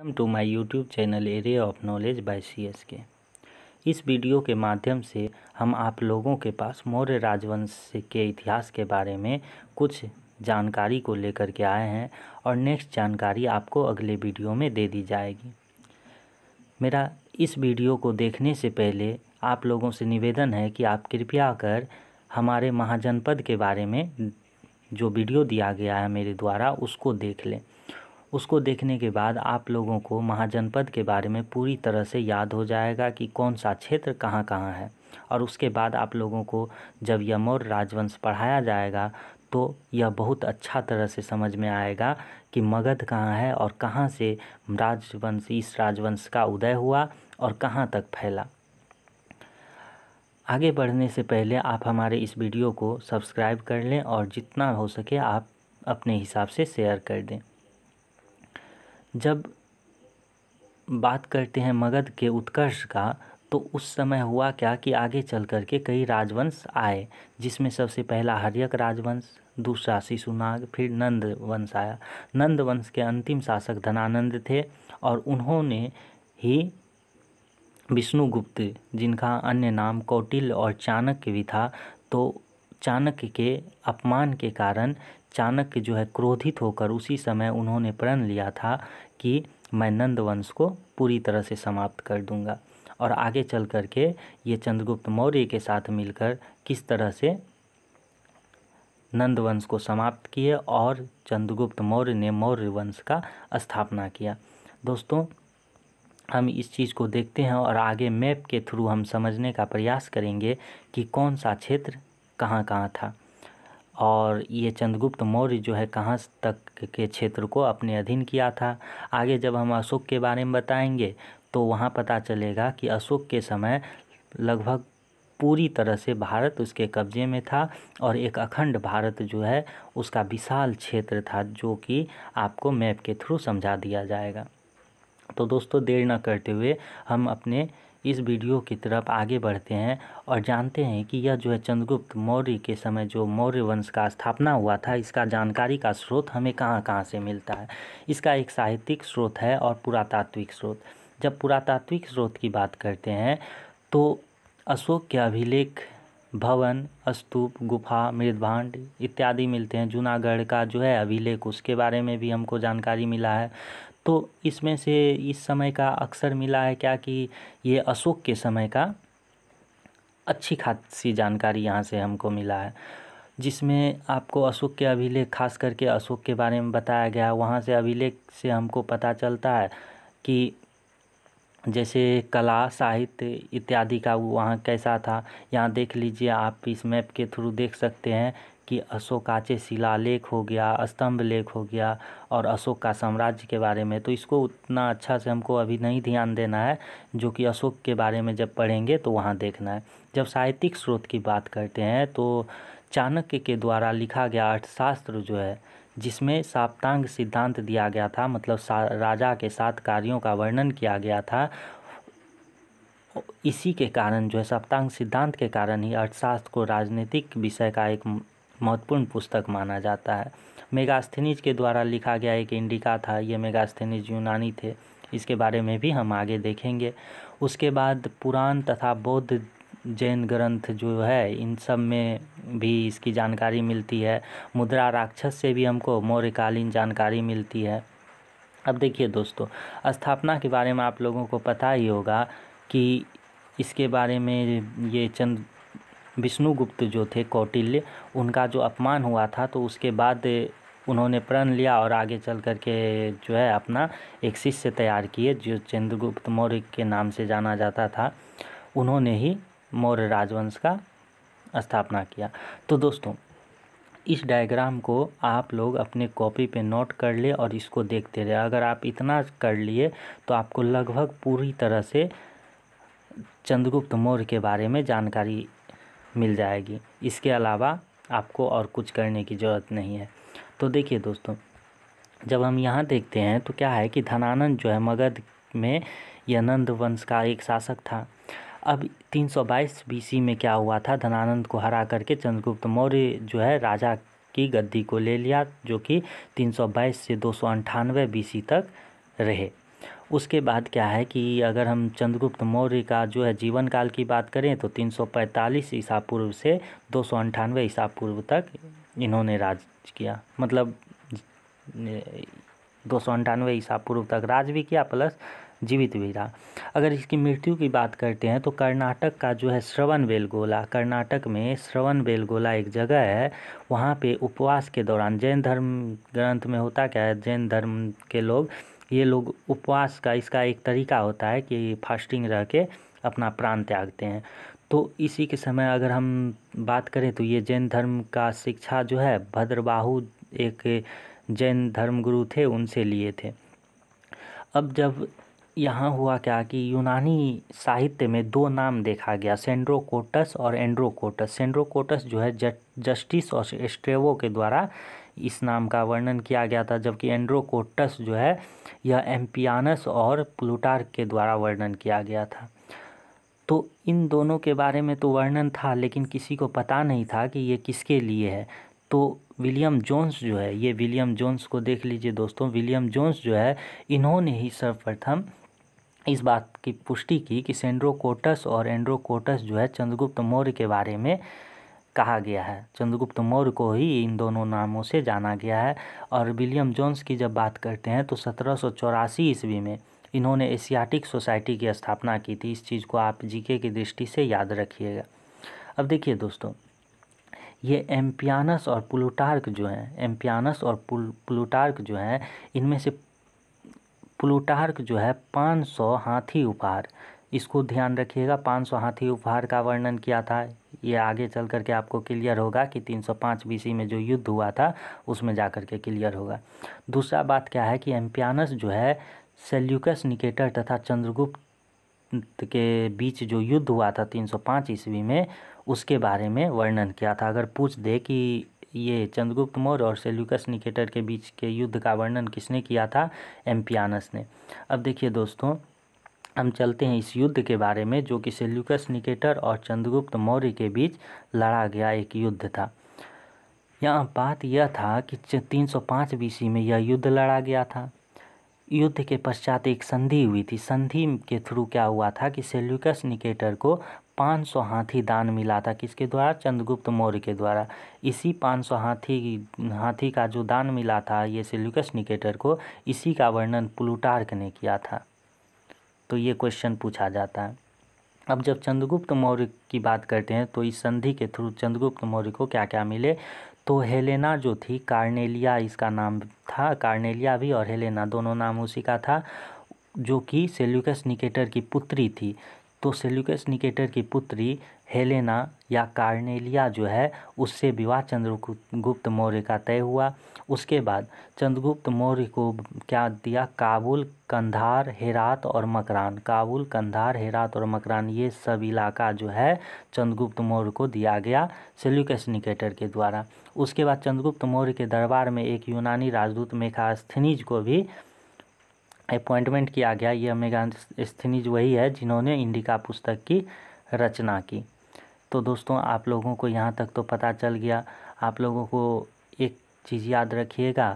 welcome to my YouTube channel area of knowledge by CSK इस video के माध्यम से हम आप लोगों के पास मौर्य राजवंश के इतिहास के बारे में कुछ जानकारी को लेकर के आए हैं और नेक्स्ट जानकारी आपको अगले वीडियो में दे दी जाएगी मेरा इस वीडियो को देखने से पहले आप लोगों से निवेदन है कि आप कृपया कर हमारे महाजनपद के बारे में जो वीडियो दिया गया है मेरे द्वारा उसको देख लें उसको देखने के बाद आप लोगों को महाजनपद के बारे में पूरी तरह से याद हो जाएगा कि कौन सा क्षेत्र कहाँ कहाँ है और उसके बाद आप लोगों को जब यह मौर्य राजवंश पढ़ाया जाएगा तो यह बहुत अच्छा तरह से समझ में आएगा कि मगध कहाँ है और कहाँ से राजवंश इस राजवंश का उदय हुआ और कहाँ तक फैला आगे बढ़ने से पहले आप हमारे इस वीडियो को सब्सक्राइब कर लें और जितना हो सके आप अपने हिसाब से शेयर कर दें जब बात करते हैं मगध के उत्कर्ष का तो उस समय हुआ क्या कि आगे चल कर के कई राजवंश आए जिसमें सबसे पहला हरियक राजवंश दूसरा शिशुनाग फिर नंद वंश आया नंद वंश के अंतिम शासक धनानंद थे और उन्होंने ही विष्णुगुप्त जिनका अन्य नाम कौटिल्य और चाणक्य भी था तो चाणक्य के अपमान के कारण चाणक्य जो है क्रोधित होकर उसी समय उन्होंने प्रण लिया था कि मैं नंद वंश को पूरी तरह से समाप्त कर दूंगा और आगे चल कर के ये चंद्रगुप्त मौर्य के साथ मिलकर किस तरह से नंद वंश को समाप्त किए और चंद्रगुप्त मौर्य ने मौर्य वंश का स्थापना किया दोस्तों हम इस चीज़ को देखते हैं और आगे मैप के थ्रू हम समझने का प्रयास करेंगे कि कौन सा क्षेत्र कहाँ कहाँ था और ये चंद्रगुप्त मौर्य जो है कहाँ तक के क्षेत्र को अपने अधीन किया था आगे जब हम अशोक के बारे में बताएंगे तो वहाँ पता चलेगा कि अशोक के समय लगभग पूरी तरह से भारत उसके कब्जे में था और एक अखंड भारत जो है उसका विशाल क्षेत्र था जो कि आपको मैप के थ्रू समझा दिया जाएगा तो दोस्तों देर ना करते हुए हम अपने इस वीडियो की तरफ आगे बढ़ते हैं और जानते हैं कि यह जो है चंद्रगुप्त मौर्य के समय जो मौर्य वंश का स्थापना हुआ था इसका जानकारी का स्रोत हमें कहाँ कहाँ से मिलता है इसका एक साहित्यिक स्रोत है और पुरातात्विक स्रोत जब पुरातात्विक स्रोत की बात करते हैं तो अशोक के अभिलेख भवन स्तूप गुफा मृदभांड इत्यादि मिलते हैं जूनागढ़ का जो है अभिलेख उसके बारे में भी हमको जानकारी मिला है तो इसमें से इस समय का अक्सर मिला है क्या कि ये अशोक के समय का अच्छी खासी जानकारी यहाँ से हमको मिला है जिसमें आपको अशोक के अभिलेख खास करके अशोक के बारे में बताया गया वहाँ से अभिलेख से हमको पता चलता है कि जैसे कला साहित्य इत्यादि का वहाँ कैसा था यहाँ देख लीजिए आप इस मैप के थ्रू देख सकते हैं कि अशोकाचे शिलालेख हो गया स्तंभ लेख हो गया और अशोक का साम्राज्य के बारे में तो इसको उतना अच्छा से हमको अभी नहीं ध्यान देना है जो कि अशोक के बारे में जब पढ़ेंगे तो वहाँ देखना है जब साहित्यिक स्रोत की बात करते हैं तो चाणक्य के द्वारा लिखा गया अर्थशास्त्र जो है जिसमें साप्तांग सिद्धांत दिया गया था मतलब राजा के साथ कार्यों का वर्णन किया गया था इसी के कारण जो है सप्तांग सिद्धांत के कारण ही अर्थशास्त्र को राजनीतिक विषय का एक महत्वपूर्ण पुस्तक माना जाता है मेगास्थनीज के द्वारा लिखा गया एक इंडिका था ये मेगास्थनीज यूनानी थे इसके बारे में भी हम आगे देखेंगे उसके बाद पुराण तथा बौद्ध जैन ग्रंथ जो है इन सब में भी इसकी जानकारी मिलती है मुद्रा राक्षस से भी हमको मौर्यकालीन जानकारी मिलती है अब देखिए दोस्तों स्थापना के बारे में आप लोगों को पता ही होगा कि इसके बारे में ये चंद विष्णुगुप्त जो थे कौटिल्य उनका जो अपमान हुआ था तो उसके बाद उन्होंने प्रण लिया और आगे चल कर के जो है अपना एक शिष्य तैयार किए जो चंद्रगुप्त मौर्य के नाम से जाना जाता था उन्होंने ही मौर्य राजवंश का स्थापना किया तो दोस्तों इस डायग्राम को आप लोग अपने कॉपी पे नोट कर ले और इसको देखते रहे अगर आप इतना कर लिए तो आपको लगभग पूरी तरह से चंद्रगुप्त मौर्य के बारे में जानकारी मिल जाएगी इसके अलावा आपको और कुछ करने की ज़रूरत नहीं है तो देखिए दोस्तों जब हम यहाँ देखते हैं तो क्या है कि धनानंद जो है मगध में यह नंद वंश का एक शासक था अब 322 बीसी में क्या हुआ था धनानंद को हरा करके चंद्रगुप्त मौर्य जो है राजा की गद्दी को ले लिया जो कि 322 से दो बीसी तक रहे उसके बाद क्या है कि अगर हम चंद्रगुप्त मौर्य का जो है जीवन काल की बात करें तो 345 ईसा पूर्व से दो सौ अंठानवे ईसा पूर्व तक इन्होंने राज किया मतलब दो सौ अंठानवे ईसा पूर्व तक राज भी किया प्लस जीवित भी रहा अगर इसकी मृत्यु की बात करते हैं तो कर्नाटक का जो है श्रवण बेलगोला कर्नाटक में श्रवण बेलगोला एक जगह है वहाँ पे उपवास के दौरान जैन धर्म ग्रंथ में होता क्या है जैन धर्म के लोग ये लोग उपवास का इसका एक तरीका होता है कि फास्टिंग रह के अपना प्राण त्यागते हैं तो इसी के समय अगर हम बात करें तो ये जैन धर्म का शिक्षा जो है भद्रबाहु एक जैन धर्म गुरु थे उनसे लिए थे अब जब यहाँ हुआ क्या कि यूनानी साहित्य में दो नाम देखा गया सेंड्रोकोटस और एंड्रोकोटस सेंड्रोकोटस जो है जस्टिस और स्ट्रेवो के द्वारा इस नाम का वर्णन किया गया था जबकि एंड्रोकोटस जो है यह एम्पियानस और प्लूटार के द्वारा वर्णन किया गया था तो इन दोनों के बारे में तो वर्णन था लेकिन किसी को पता नहीं था कि ये किसके लिए है तो विलियम जोन्स जो है ये विलियम जोन्स को देख लीजिए दोस्तों विलियम जोन्स जो है इन्होंने ही सर्वप्रथम इस बात की पुष्टि की कि सेंड्रोकोटस और एंड्रोकोटस जो है चंद्रगुप्त मौर्य के बारे में कहा गया है चंद्रगुप्त मौर्य को ही इन दोनों नामों से जाना गया है और विलियम जोन्स की जब बात करते हैं तो सत्रह ईस्वी में इन्होंने एशियाटिक सोसाइटी की स्थापना की थी इस चीज़ को आप जीके की दृष्टि से याद रखिएगा अब देखिए दोस्तों ये एम्पियानस और प्लूटार्क जो हैं एम्पियानस और प्लूटार्क जो हैं इनमें से प्लूटार्क जो है 500 हाथी उपहार इसको ध्यान रखिएगा 500 हाथी उपहार का वर्णन किया था ये आगे चल करके आपको क्लियर होगा कि 305 बीसी में जो युद्ध हुआ था उसमें जा कर के क्लियर होगा दूसरा बात क्या है कि एम्पियानस जो है सेल्यूकस निकेटर तथा चंद्रगुप्त के बीच जो युद्ध हुआ था 305 ईस्वी में उसके बारे में वर्णन किया था अगर पूछ दे कि ये चंद्रगुप्त मौर्य और सेल्यूकस निकेटर के बीच के युद्ध का वर्णन किसने किया था एम्पियानस ने अब देखिए दोस्तों हम चलते हैं इस युद्ध के बारे में जो कि सेल्यूकस निकेटर और चंद्रगुप्त मौर्य के बीच लड़ा गया एक युद्ध था यहाँ बात यह था कि 305 बीसी में यह युद्ध लड़ा गया था युद्ध के पश्चात एक संधि हुई थी संधि के थ्रू क्या हुआ था कि सेल्यूकस निकेटर को 500 हाथी दान मिला था किसके द्वारा चंद्रगुप्त मौर्य के द्वारा इसी 500 हाथी हाथी का जो दान मिला था ये सेल्यूकस निकेटर को इसी का वर्णन प्लूटार्क ने किया था तो ये क्वेश्चन पूछा जाता है अब जब चंद्रगुप्त मौर्य की बात करते हैं तो इस संधि के थ्रू चंद्रगुप्त मौर्य को क्या क्या मिले तो हेलेना जो थी कार्नेलिया इसका नाम था कार्नेलिया भी और हेलेना दोनों नाम उसी का था जो कि सेल्यूकस निकेटर की पुत्री थी तो सेल्यूकस निकेटर की पुत्री हेलेना या कार्नेलिया जो है उससे विवाह चंद्रगुप्त मौर्य का तय हुआ उसके बाद चंद्रगुप्त मौर्य को क्या दिया काबुल कंधार हेरात और मकरान काबुल कंधार हेरात और मकरान ये सब इलाका जो है चंद्रगुप्त मौर्य को दिया गया सेल्यूकस निकेटर के द्वारा उसके बाद चंद्रगुप्त मौर्य के दरबार में एक यूनानी राजदूत मेघास्थनीज को भी अपॉइंटमेंट किया गया ये स्थनीज वही है जिन्होंने इंडिका पुस्तक की रचना की तो दोस्तों आप लोगों को यहाँ तक तो पता चल गया आप लोगों को एक चीज़ याद रखिएगा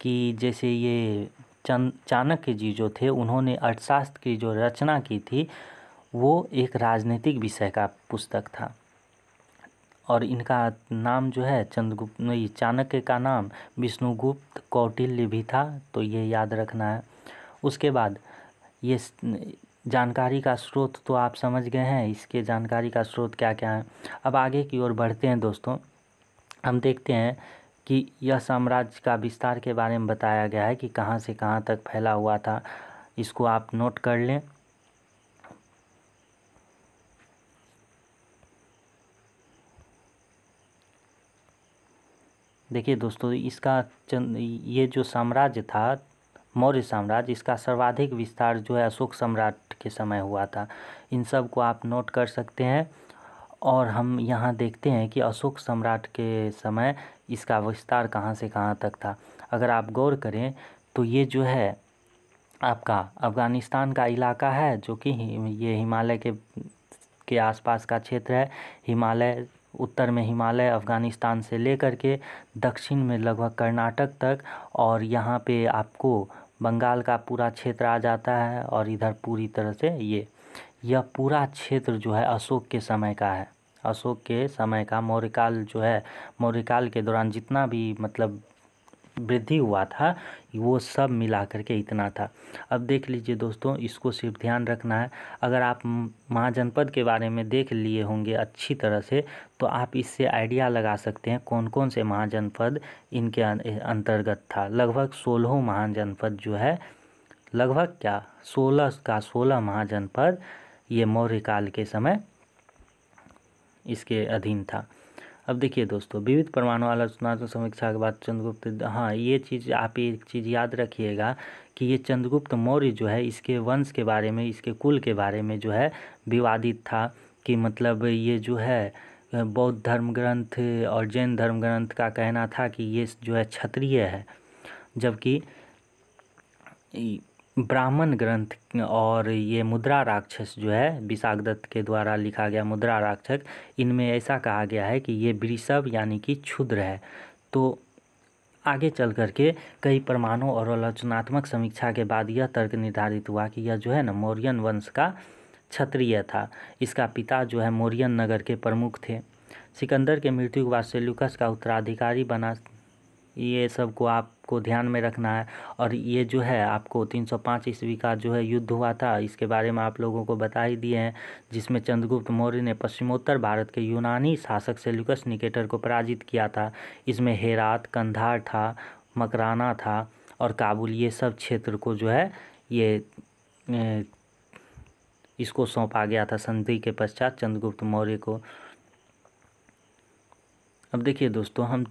कि जैसे ये चंद चाणक्य जी जो थे उन्होंने अर्थशास्त्र की जो रचना की थी वो एक राजनीतिक विषय का पुस्तक था और इनका नाम जो है चंद्रगुप्त नहीं चाणक्य का नाम विष्णुगुप्त कौटिल्य भी था तो ये याद रखना है उसके बाद ये जानकारी का स्रोत तो आप समझ गए हैं इसके जानकारी का स्रोत क्या क्या है अब आगे की ओर बढ़ते हैं दोस्तों हम देखते हैं कि यह साम्राज्य का विस्तार के बारे में बताया गया है कि कहाँ से कहाँ तक फैला हुआ था इसको आप नोट कर लें देखिए दोस्तों इसका चंद ये जो साम्राज्य था मौर्य साम्राज्य इसका सर्वाधिक विस्तार जो है अशोक सम्राट के समय हुआ था इन सब को आप नोट कर सकते हैं और हम यहाँ देखते हैं कि अशोक सम्राट के समय इसका विस्तार कहाँ से कहाँ तक था अगर आप गौर करें तो ये जो है आपका अफ़गानिस्तान का इलाका है जो कि ये हिमालय के के आसपास का क्षेत्र है हिमालय उत्तर में हिमालय अफ़गानिस्तान से लेकर के दक्षिण में लगभग कर्नाटक तक और यहाँ पे आपको बंगाल का पूरा क्षेत्र आ जाता है और इधर पूरी तरह से ये यह पूरा क्षेत्र जो है अशोक के समय का है अशोक के समय का मौर्यकाल जो है मौर्यकाल के दौरान जितना भी मतलब वृद्धि हुआ था वो सब मिला करके इतना था अब देख लीजिए दोस्तों इसको सिर्फ ध्यान रखना है अगर आप महाजनपद के बारे में देख लिए होंगे अच्छी तरह से तो आप इससे आइडिया लगा सकते हैं कौन कौन से महाजनपद इनके अं, अंतर्गत था लगभग सोलह महाजनपद जो है लगभग क्या सोलह का सोलह महाजनपद ये मौर्य काल के समय इसके अधीन था अब देखिए दोस्तों विविध परमाणु आलोचनात्मक तो समीक्षा के बाद चंद्रगुप्त हाँ ये चीज़ आप एक चीज़ याद रखिएगा कि ये चंद्रगुप्त मौर्य जो है इसके वंश के बारे में इसके कुल के बारे में जो है विवादित था कि मतलब ये जो है बौद्ध धर्म ग्रंथ और जैन धर्म ग्रंथ का कहना था कि ये जो है क्षत्रिय है जबकि ब्राह्मण ग्रंथ और ये मुद्रा राक्षस जो है विशाख दत्त के द्वारा लिखा गया मुद्रा राक्षस इनमें ऐसा कहा गया है कि ये वृषभ यानी कि क्षुद्र है तो आगे चल कर के कई परमाणु और आलोचनात्मक समीक्षा के बाद यह तर्क निर्धारित हुआ कि यह जो है ना मौर्यन वंश का क्षत्रिय था इसका पिता जो है मौर्यन नगर के प्रमुख थे सिकंदर के मृत्यु के बाद सेल्यूकस का उत्तराधिकारी बना ये सब को आप को ध्यान में रखना है और ये जो है आपको 305 ईस्वी का जो है युद्ध हुआ था इसके बारे में आप लोगों को बता ही दिए हैं जिसमें चंद्रगुप्त मौर्य ने पश्चिमोत्तर भारत के यूनानी शासक सेल्यूकस निकेटर को पराजित किया था इसमें हेरात कंधार था मकराना था और काबुल ये सब क्षेत्र को जो है ये इसको सौंपा गया था संधि के पश्चात चंद्रगुप्त मौर्य को अब देखिए दोस्तों हम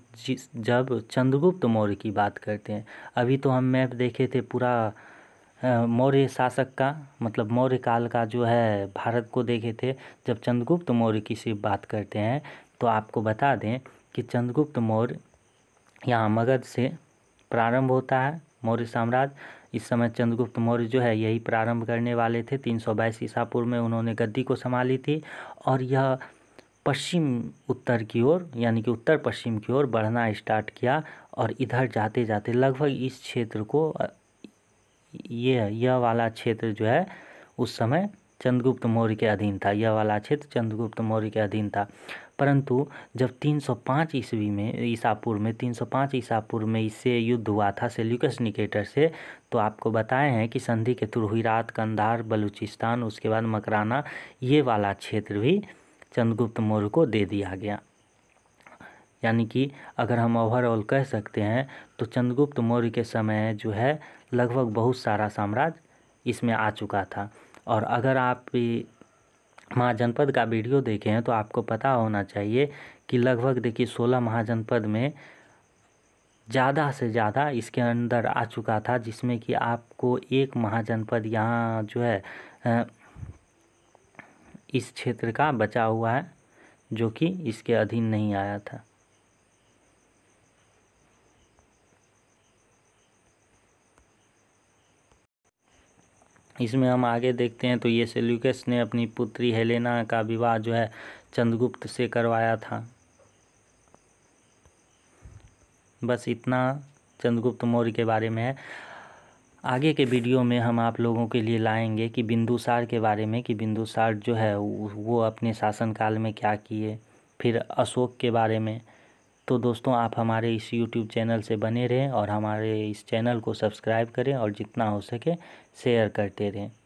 जब चंद्रगुप्त मौर्य की बात करते हैं अभी तो हम मैप देखे थे पूरा मौर्य शासक का मतलब मौर्य काल का जो है भारत को देखे थे जब चंद्रगुप्त मौर्य की से बात करते हैं तो आपको बता दें कि चंद्रगुप्त मौर्य यहाँ मगध से प्रारंभ होता है मौर्य साम्राज्य इस समय चंद्रगुप्त मौर्य जो है यही प्रारंभ करने वाले थे तीन सौ बाईस ईसा पूर्व में उन्होंने गद्दी को संभाली थी और यह पश्चिम उत्तर की ओर यानी कि उत्तर पश्चिम की ओर बढ़ना स्टार्ट किया और इधर जाते जाते लगभग इस क्षेत्र को ये यह वाला क्षेत्र जो है उस समय चंद्रगुप्त मौर्य के अधीन था यह वाला क्षेत्र चंद्रगुप्त मौर्य के अधीन था परंतु जब 305 ईस्वी में ईसापुर में 305 पाँच ईसापुर में इससे युद्ध हुआ था सेल्यूकस निकेटर से तो आपको बताए हैं कि संधि के तुरहिरात कंधार बलूचिस्तान उसके बाद मकराना ये वाला क्षेत्र भी चंद्रगुप्त मौर्य को दे दिया गया यानी कि अगर हम ओवरऑल कह सकते हैं तो चंद्रगुप्त मौर्य के समय जो है लगभग बहुत सारा साम्राज्य इसमें आ चुका था और अगर आप महाजनपद का वीडियो देखे हैं तो आपको पता होना चाहिए कि लगभग देखिए सोलह महाजनपद में ज़्यादा से ज़्यादा इसके अंदर आ चुका था जिसमें कि आपको एक महाजनपद यहाँ जो है इस क्षेत्र का बचा हुआ है जो कि इसके अधीन नहीं आया था इसमें हम आगे देखते हैं तो ये सेल्यूकस ने अपनी पुत्री हेलेना का विवाह जो है चंद्रगुप्त से करवाया था बस इतना चंद्रगुप्त मौर्य के बारे में है आगे के वीडियो में हम आप लोगों के लिए लाएंगे कि बिंदुसार के बारे में कि बिंदुसार जो है वो अपने शासनकाल में क्या किए फिर अशोक के बारे में तो दोस्तों आप हमारे इस यूट्यूब चैनल से बने रहें और हमारे इस चैनल को सब्सक्राइब करें और जितना हो सके शेयर करते रहें